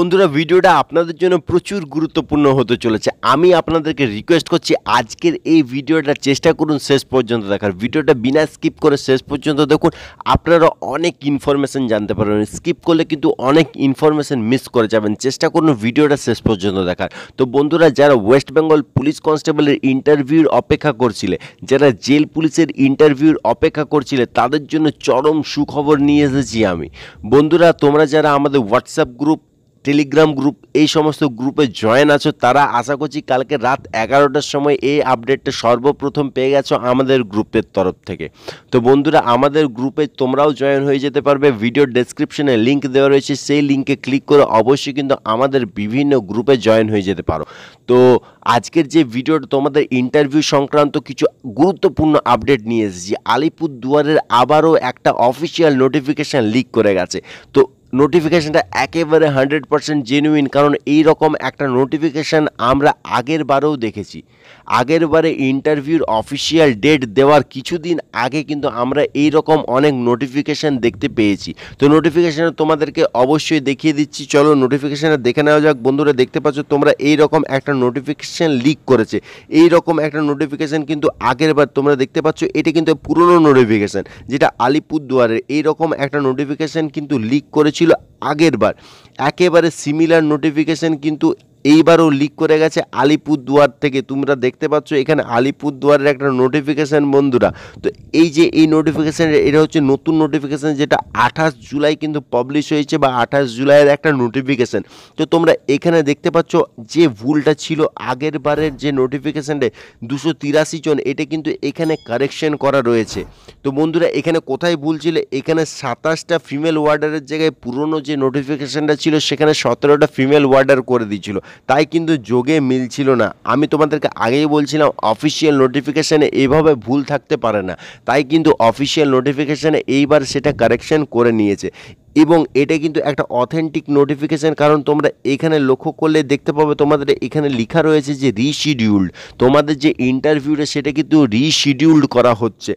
বন্ধুরা ভিডিওটা আপনাদের জন্য প্রচুর গুরুত্বপূর্ণ হতে চলেছে আমি আপনাদেরকে রিকোয়েস্ট করছি আজকের এই ভিডিওটা চেষ্টা করুন শেষ পর্যন্ত দেখার ভিডিওটা বিনা স্কিপ করে শেষ পর্যন্ত দেখুন আপনারা অনেক ইনফরমেশান জানতে পারবেন স্কিপ করলে কিন্তু অনেক ইনফরমেশান মিস করে যাবেন চেষ্টা করুন ভিডিওটা শেষ পর্যন্ত দেখার তো বন্ধুরা যারা ওয়েস্ট বেঙ্গল পুলিশ কনস্টেবলের ইন্টারভিউর অপেক্ষা করছিলে যারা জেল পুলিশের ইন্টারভিউর অপেক্ষা করছিলে তাদের জন্য চরম সুখবর নিয়ে এসেছি আমি বন্ধুরা তোমরা যারা আমাদের হোয়াটসঅ্যাপ গ্রুপ টেলিগ্রাম গ্রুপ এই সমস্ত গ্রুপে জয়েন আছো তারা আশা করছি কালকে রাত এগারোটার সময় এই আপডেটটা সর্বপ্রথম পেয়ে গেছো আমাদের গ্রুপের তরফ থেকে তো বন্ধুরা আমাদের গ্রুপে তোমরাও জয়েন হয়ে যেতে পারবে ভিডিও ডেসক্রিপশনে লিঙ্ক দেওয়া রয়েছে সেই লিঙ্কে ক্লিক করে অবশ্যই কিন্তু আমাদের বিভিন্ন গ্রুপে জয়েন হয়ে যেতে পারো তো আজকের যে ভিডিওটা তোমাদের ইন্টারভিউ সংক্রান্ত কিছু গুরুত্বপূর্ণ আপডেট নিয়ে এসেছি আলিপুরদুয়ারের আবারও একটা অফিসিয়াল নোটিফিকেশান লিক করে গেছে তো নোটিফিকেশানটা একেবারে হান্ড্রেড পারসেন্ট জেনুইন কারণ এই রকম একটা নোটিফিকেশান আমরা আগের বারেও দেখেছি আগের বারে ইন্টারভিউর অফিসিয়াল ডেট দেওয়ার কিছুদিন আগে কিন্তু আমরা এই রকম অনেক নোটিফিকেশান দেখতে পেয়েছি তো নোটিফিকেশানে তোমাদেরকে অবশ্যই দেখিয়ে দিচ্ছি চলো নোটিফিকেশানে দেখে নেওয়া যাক বন্ধুরা দেখতে পাচ্ছ তোমরা এই রকম একটা নোটিফিকেশান লিক করেছে এই রকম একটা নোটিফিকেশান কিন্তু আগের বার তোমরা দেখতে পাচ্ছ এটা কিন্তু পুরনো নোটিফিকেশান যেটা আলিপুরদুয়ারের এই রকম একটা নোটিফিকেশান কিন্তু লিক করেছে ছিল আগের বার একেবারে সিমিলার নোটিফিকেশান কিন্তু এইবারও লিক করে গেছে আলিপুরদুয়ার থেকে তোমরা দেখতে পাচ্ছ এখানে আলিপুরদুয়ারের একটা নোটিফিকেশান বন্ধুরা তো এই যে এই নোটিফিকেশান এটা হচ্ছে নতুন নোটিফিকেশান যেটা আঠাশ জুলাই কিন্তু পাবলিশ হয়েছে বা আঠাশ জুলাইয়ের একটা নোটিফিকেশান তো তোমরা এখানে দেখতে পাচ্ছ যে ভুলটা ছিল আগের বারের যে নোটিফিকেশানটা দুশো তিরাশি জন এটা কিন্তু এখানে কারেকশন করা রয়েছে তো বন্ধুরা এখানে কোথায় ভুল ছিল এখানে সাতাশটা ফিমেল ওয়ার্ডারের জায়গায় পুরনো যে নোটিফিকেশানটা ছিল সেখানে সতেরোটা ফিমেল ওয়ার্ডার করে দিয়েছিল তাই কিন্তু যোগে মিল ছিল না আমি তোমাদেরকে আগেই বলছিলাম অফিসিয়াল নোটিফিকেশানে এইভাবে ভুল থাকতে পারে না তাই কিন্তু অফিসিয়াল নোটিফিকেশানে এইবার সেটা কারেকশান করে নিয়েছে এবং এটা কিন্তু একটা অথেন্টিক নোটিফিকেশান কারণ তোমরা এখানে লক্ষ্য করলে দেখতে পাবে তোমাদের এখানে লেখা রয়েছে যে রিশিডিউল্ড তোমাদের যে ইন্টারভিউটা সেটা কিন্তু রিশিডিউল্ড করা হচ্ছে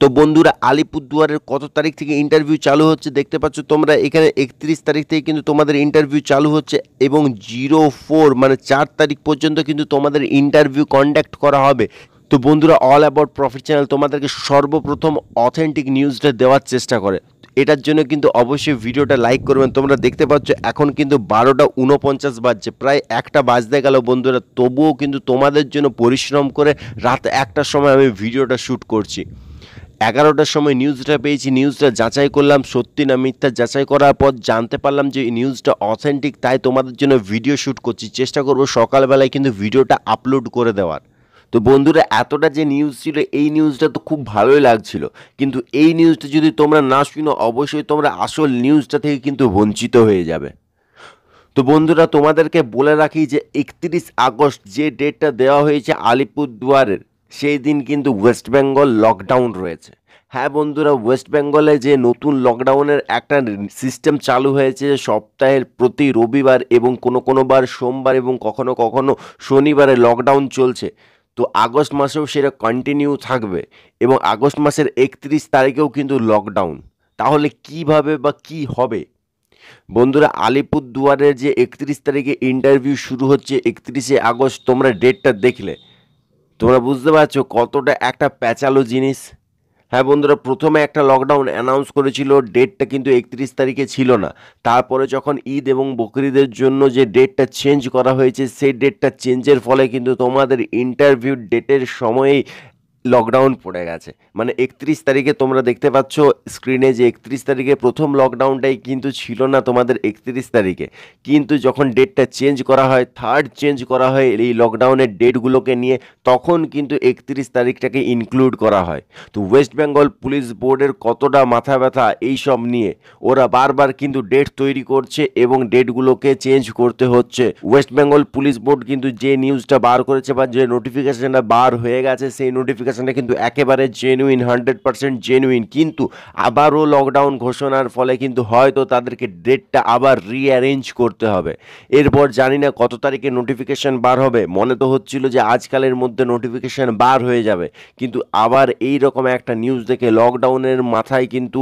তো বন্ধুরা আলিপুরদুয়ারের কত তারিখ থেকে ইন্টারভিউ চালু হচ্ছে দেখতে পাচ্ছ তোমরা এখানে একত্রিশ তারিখ থেকে কিন্তু তোমাদের ইন্টারভিউ চালু হচ্ছে এবং জিরো ফোর মানে চার তারিখ পর্যন্ত কিন্তু তোমাদের ইন্টারভিউ কন্ডাক্ট করা হবে তো বন্ধুরা অল অ্যাবাউট প্রফিট চ্যানেল তোমাদেরকে সর্বপ্রথম অথেন্টিক নিউজটা দেওয়ার চেষ্টা করে এটার জন্য কিন্তু অবশ্যই ভিডিওটা লাইক করবেন তোমরা দেখতে পাচ্ছ এখন কিন্তু বারোটা উনপঞ্চাশ বাজছে প্রায় একটা বাজতে গেল বন্ধুরা তবুও কিন্তু তোমাদের জন্য পরিশ্রম করে রাত একটার সময় আমি ভিডিওটা শ্যুট করছি এগারোটার সময় নিউজটা পেয়েছি নিউজটা যাচাই করলাম সত্যি না মিথ্যা যাচাই করার পর জানতে পারলাম যে নিউজটা অথেন্টিক তাই তোমাদের জন্য ভিডিও শ্যুট করছি চেষ্টা করব সকালবেলায় কিন্তু ভিডিওটা আপলোড করে দেওয়ার তো বন্ধুরা এতটা যে নিউজ ছিল এই নিউজটা তো খুব ভালোই লাগছিল কিন্তু এই নিউজটা যদি তোমরা না শুনো অবশ্যই তোমরা আসল নিউজটা থেকে কিন্তু বঞ্চিত হয়ে যাবে তো বন্ধুরা তোমাদেরকে বলে রাখি যে একত্রিশ আগস্ট যে ডেটটা দেওয়া হয়েছে আলিপুরদুয়ারের সেই দিন কিন্তু ওয়েস্ট বেঙ্গল লকডাউন রয়েছে হ্যাঁ বন্ধুরা ওয়েস্ট বেঙ্গলে যে নতুন লকডাউনের একটা সিস্টেম চালু হয়েছে সপ্তাহের প্রতি রবিবার এবং কোনো কোনো বার সোমবার এবং কখনো কখনো শনিবারে লকডাউন চলছে তো আগস্ট মাসেও সেটা কন্টিনিউ থাকবে এবং আগস্ট মাসের একত্রিশ তারিখেও কিন্তু লকডাউন তাহলে কিভাবে বা কি হবে বন্ধুরা আলিপুরদুয়ারের যে একত্রিশ তারিখে ইন্টারভিউ শুরু হচ্ছে একত্রিশে আগস্ট তোমরা ডেটটা দেখলে তোমরা বুঝতে পারছো কতটা একটা প্যাচালো জিনিস হ্যাঁ বন্ধুরা প্রথমে একটা লকডাউন অ্যানাউন্স করেছিল ডেটটা কিন্তু একত্রিশ তারিখে ছিল না তারপরে যখন ঈদ এবং বকরিদের জন্য যে ডেটটা চেঞ্জ করা হয়েছে সেই ডেটটা চেঞ্জের ফলে কিন্তু তোমাদের ইন্টারভিউ ডেটের সময়েই লকডাউন পড়ে গেছে মানে একত্রিশ তারিখে তোমরা দেখতে পাচ্ছ স্ক্রিনে যে একত্রিশ তারিখে প্রথম লকডাউনটাই কিন্তু ছিল না তোমাদের একত্রিশ তারিখে কিন্তু যখন ডেটটা চেঞ্জ করা হয় থার্ড চেঞ্জ করা হয় এই লকডাউনের ডেটগুলোকে নিয়ে তখন কিন্তু একত্রিশ তারিখটাকে ইনক্লুড করা হয় তো ওয়েস্ট বেঙ্গল পুলিশ বোর্ডের কতটা মাথা ব্যথা এইসব নিয়ে ওরা বারবার কিন্তু ডেট তৈরি করছে এবং ডেটগুলোকে চেঞ্জ করতে হচ্ছে ওয়েস্ট বেঙ্গল পুলিশ বোর্ড কিন্তু যে নিউজটা বার করেছে বা যে নোটিফিকেশানটা বার হয়ে গেছে সেই নোটিফিকেশন অ্যাপ্লিকেশনটা কিন্তু একেবারে জেনুইন হান্ড্রেড পার্সেন্ট জেনুইন কিন্তু আবারও লকডাউন ঘোষণার ফলে কিন্তু হয়তো তাদেরকে ডেটটা আবার রিঅ্যারেঞ্জ করতে হবে এরপর জানি না কত তারিখে নোটিফিকেশান বার হবে মনে তো হচ্ছিল যে আজকালের মধ্যে নোটিফিকেশান বার হয়ে যাবে কিন্তু আবার এই রকম একটা নিউজ দেখে লকডাউনের মাথায় কিন্তু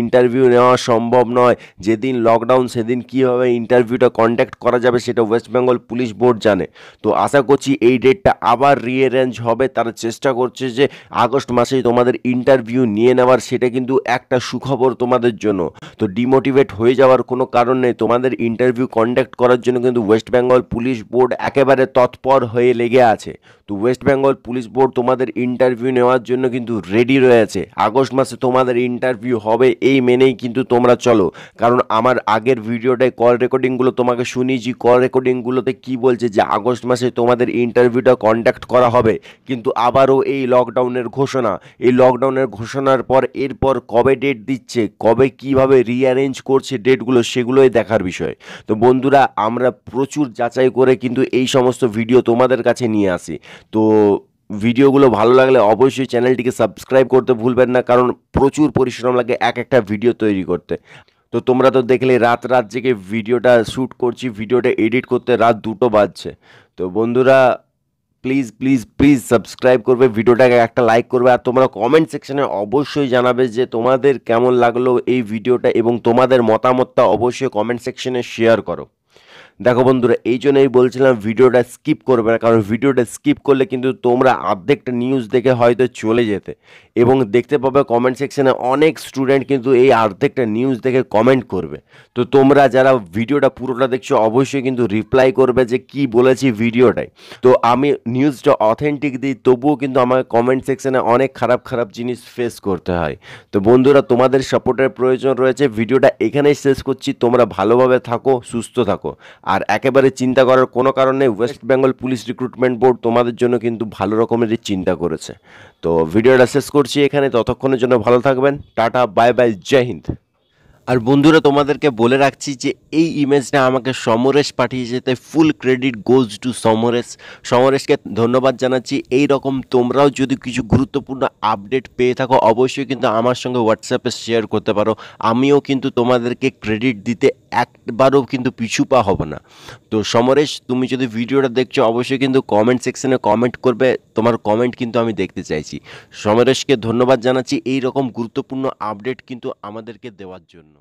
ইন্টারভিউ নেওয়া সম্ভব নয় যেদিন লকডাউন সেদিন কীভাবে ইন্টারভিউটা কন্ডাক্ট করা যাবে সেটা ওয়েস্ট বেঙ্গল পুলিশ বোর্ড জানে তো আশা করছি এই ডেটটা আবার রিঅ্যারেঞ্জ হবে তারা চেষ্টা করছে যে আগস্ট মাসেই তোমাদের ইন্টারভিউ নিয়ে নেওয়ার সেটা কিন্তু একটা সুখবর তোমাদের জন্য তো ডিমোটিভেট হয়ে যাওয়ার কোনো কারণ নেই তোমাদের ইন্টারভিউ কন্ডাক্ট করার জন্য কিন্তু ওয়েস্ট বেঙ্গল পুলিশ বোর্ড একেবারে তৎপর হয়ে লেগে আছে তো ওয়েস্ট বেঙ্গল পুলিশ বোর্ড তোমাদের ইন্টারভিউ নেওয়ার জন্য কিন্তু রেডি রয়েছে আগস্ট মাসে তোমাদের ইন্টারভিউ হবে এই মেনেই কিন্তু তোমরা চলো কারণ আমার আগের ভিডিওটায় কল রেকর্ডিংগুলো তোমাকে শুনিয়েছি কল রেকর্ডিংগুলোতে কি বলছে যে আগস্ট মাসে তোমাদের ইন্টারভিউটা কন্ডাক্ট করা হবে কিন্তু আবারও এই লকডাউনের ঘোষণা এই লকডাউনের ঘোষণার পর এরপর কবে ডেট দিচ্ছে কবে কিভাবে রিঅ্যারেঞ্জ করছে ডেটগুলো সেগুলোই দেখার বিষয় তো বন্ধুরা আমরা প্রচুর যাচাই করে কিন্তু এই সমস্ত ভিডিও তোমাদের কাছে নিয়ে আসি তো ভিডিওগুলো ভালো লাগলে অবশ্যই চ্যানেলটিকে সাবস্ক্রাইব করতে ভুলবেন না কারণ প্রচুর পরিশ্রম লাগে এক একটা ভিডিও তৈরি করতে তো তোমরা তো দেখলে রাত রাত জেগে ভিডিওটা শ্যুট করছি ভিডিওটা এডিট করতে রাত দুটো বাজছে তো বন্ধুরা প্লিজ প্লিজ প্লিজ সাবস্ক্রাইব করবে ভিডিওটাকে একটা লাইক করবে আর তোমরা কমেন্ট সেকশানে অবশ্যই জানাবে যে তোমাদের কেমন লাগলো এই ভিডিওটা এবং তোমাদের মতামতটা অবশ্যই কমেন্ট সেকশানে শেয়ার করো দেখো বন্ধুরা এই জন্যই বলছিলাম ভিডিওটা স্কিপ করবে না কারণ ভিডিওটা স্কিপ করলে কিন্তু তোমরা আর্ধেকটা নিউজ দেখে হয়তো চলে যেতে এবং দেখতে পাবে কমেন্ট সেকশানে অনেক স্টুডেন্ট কিন্তু এই আর্ধেকটা নিউজ দেখে কমেন্ট করবে তো তোমরা যারা ভিডিওটা পুরোটা দেখছো অবশ্যই কিন্তু রিপ্লাই করবে যে কি বলেছি ভিডিওটায় তো আমি নিউজটা অথেন্টিক দিই তবুও কিন্তু আমাকে কমেন্ট সেকশানে অনেক খারাপ খারাপ জিনিস ফেস করতে হয় তো বন্ধুরা তোমাদের সাপোর্টের প্রয়োজন রয়েছে ভিডিওটা এখানেই শেষ করছি তোমরা ভালোভাবে থাকো সুস্থ থাকো আর একেবারে চিন্তা করার কোনো কারণে West Bengal police recruitment board তোমাদের জন্য কিন্তু ভালো রকমেরই চিন্তা করেছে তো ভিডিওটা শেষ করছি এখানে ততক্ষণের জন্য ভালো থাকবেন টাটা বাই বাই জয় হিন্দ আর বন্ধুরা তোমাদেরকে বলে রাখছি যে এই ইমেজটা আমাকে সমরেশ পাঠিয়েছে তাই full credit goes to Samaresh সমরেশকে ধন্যবাদ জানাচ্ছি এই রকম তোমরাও যদি কিছু গুরুত্বপূর্ণ আপডেট পেয়ে থাকো অবশ্যই কিন্তু আমার সঙ্গে হোয়াটসঅ্যাপে শেয়ার করতে পারো আমিও কিন্তু তোমাদেরকে ক্রেডিট দিতে একবারও কিন্তু পিছু পা হবে না তো সমরেশ তুমি যদি ভিডিওটা দেখছো অবশ্যই কিন্তু কমেন্ট সেকশনে কমেন্ট করবে তোমার কমেন্ট কিন্তু আমি দেখতে চাইছি সমরেশকে ধন্যবাদ জানাচ্ছি এই রকম গুরুত্বপূর্ণ আপডেট কিন্তু আমাদেরকে দেওয়ার জন্য